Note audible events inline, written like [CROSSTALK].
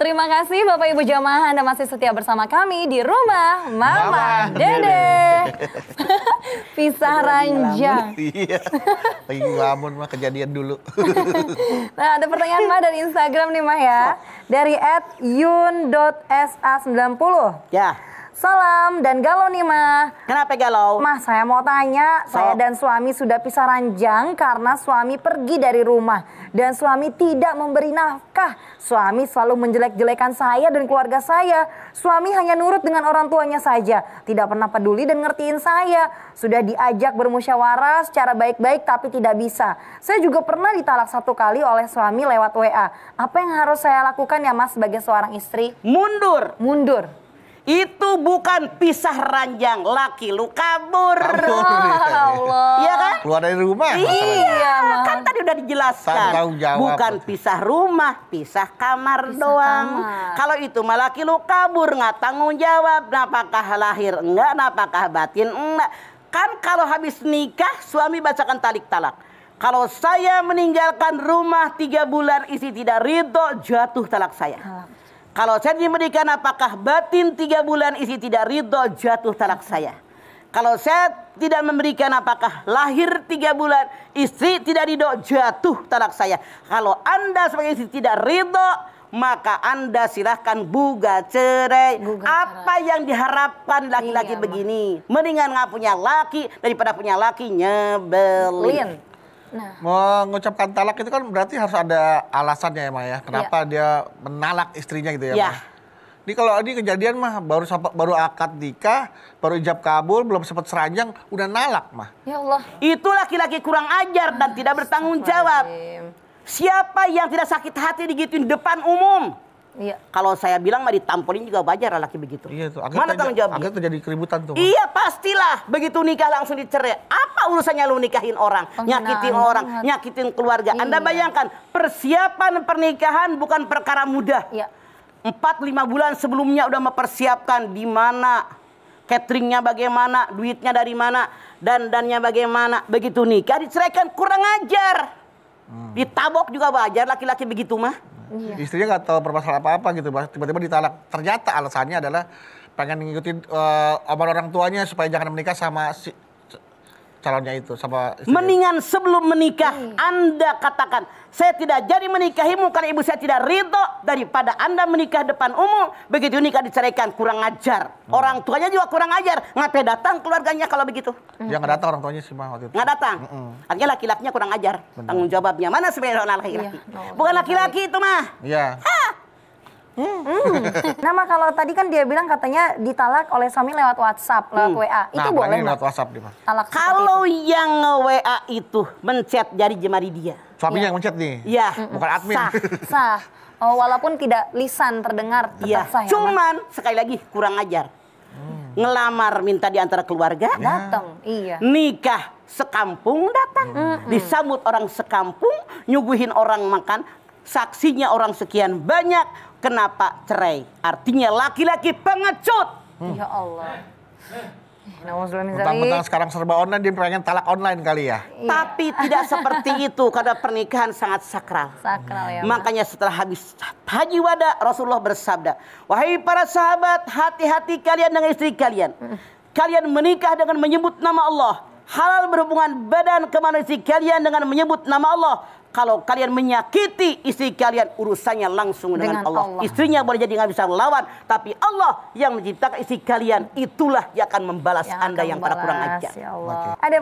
Terima kasih Bapak Ibu jamaah Anda masih setia bersama kami di rumah Mama, Mama Dede. Dede. [LAUGHS] Pisah ranjang. Lagi ngelamun [LAUGHS] mah kejadian dulu. [LAUGHS] nah, ada pertanyaan Mah dari Instagram nih Mah ya. Dari @yun.sa90. Ya. Salam dan galau nih mah. Kenapa galau? Mah saya mau tanya, so. saya dan suami sudah pisah ranjang karena suami pergi dari rumah dan suami tidak memberi nafkah. Suami selalu menjelek-jelekan saya dan keluarga saya. Suami hanya nurut dengan orang tuanya saja, tidak pernah peduli dan ngertiin saya. Sudah diajak bermusyawarah secara baik-baik tapi tidak bisa. Saya juga pernah ditalak satu kali oleh suami lewat WA. Apa yang harus saya lakukan ya Mas sebagai seorang istri? Mundur. Mundur. Itu bukan pisah ranjang laki lu kabur. Allah. Iya, [LAUGHS] iya. iya, iya kan? kan? Keluar dari rumah. Iya, kan tadi udah dijelaskan. Bukan pisah rumah, pisah kamar pisah doang. Kalau itu malah laki lu kabur nggak tanggung jawab. Apakah lahir enggak, apakah batin enggak. Kan kalau habis nikah suami bacakan talik talak. Kalau saya meninggalkan rumah tiga bulan isi tidak ridho jatuh talak saya. Kalau saya diberikan apakah batin tiga bulan isi tidak ridho jatuh talak saya. Kalau saya tidak memberikan apakah lahir tiga bulan istri tidak ridho jatuh talak saya. Kalau anda sebagai istri tidak ridho maka anda silahkan buga cerai. Buga Apa yang diharapkan laki-laki iya, begini? Mendingan nggak punya laki daripada punya lakinya nyebelin. Nah. Mengucapkan talak itu kan berarti harus ada alasannya ya, Maya. Iya. Kenapa ya. dia menalak istrinya gitu ya, ya. Ma. Ini kalau ini kejadian mah baru baru akad nikah, baru ijab kabul, belum sempat seranjang, udah nalak mah. Ya Allah. Itu laki-laki kurang ajar dan tidak bertanggung jawab. Siapa yang tidak sakit hati digituin depan umum? Iya. Kalau saya bilang mah ditampolin juga wajar laki begitu. Iya tuh. Mana tanggung jawab? Akhirnya terjadi keributan tuh. Iya pastilah. Begitu nikah langsung dicerai. Apa urusannya lu nikahin orang, oh, nyakitin orang, nyakitin keluarga? Iya. Anda bayangkan, persiapan pernikahan bukan perkara mudah. Iya. Empat lima bulan sebelumnya udah mempersiapkan di mana cateringnya bagaimana, duitnya dari mana, dan dannya bagaimana. Begitu nikah diceraikan kurang ajar. Hmm. Ditabok juga wajar laki-laki begitu mah. Iya. Istrinya gak tahu permasalahan apa-apa gitu, tiba-tiba ditalak. Ternyata alasannya adalah pengen ngikutin uh, omongan orang tuanya supaya jangan menikah sama si calonnya itu sama istrinya. mendingan sebelum menikah hmm. anda katakan saya tidak jadi menikahimu karena ibu saya tidak ridho daripada anda menikah depan umum begitu nikah diceraikan kurang ajar hmm. orang tuanya juga kurang ajar ngapain datang keluarganya kalau begitu dia nggak hmm. datang orang tuanya sih mah waktu itu nggak datang mm -mm. akhirnya laki-lakinya kurang ajar Bener. tanggung jawabnya mana sebenarnya laki-laki ya, no, bukan laki-laki itu mah ya. Hmm. hmm. [LAUGHS] Nah, kalau tadi kan dia bilang katanya ditalak oleh suami lewat WhatsApp, lewat hmm. WA. Itu nah, boleh lewat WhatsApp dia, Talak Kalau itu. yang WA itu mencet jari jemari dia. Suaminya ya. yang mencet nih. Iya. Bukan admin. Sah. Sah. Oh, walaupun tidak lisan terdengar tetap ya. sah. Ya, Cuman sekali lagi kurang ajar. Hmm. Ngelamar minta di antara keluarga. Ya. Datang. Iya. Nikah sekampung datang. Hmm. Disambut orang sekampung, nyuguhin orang makan, saksinya orang sekian banyak, kenapa cerai? Artinya laki-laki pengecut. Hmm. Ya Allah. Hmm. Mentang-mentang sekarang serba online, dia pengen talak online kali ya. Iya. Tapi tidak [LAUGHS] seperti itu, karena pernikahan sangat sakral. Sakral ya. Makanya setelah habis haji wada, Rasulullah bersabda, Wahai para sahabat, hati-hati kalian dengan istri kalian. Hmm. Kalian menikah dengan menyebut nama Allah. Halal berhubungan badan kemana istri kalian dengan menyebut nama Allah kalau kalian menyakiti istri kalian urusannya langsung dengan, dengan Allah. Allah. Istrinya boleh jadi nggak bisa melawan, tapi Allah yang menciptakan istri kalian itulah yang akan membalas yang anda yang membalas, kurang ajar. Ya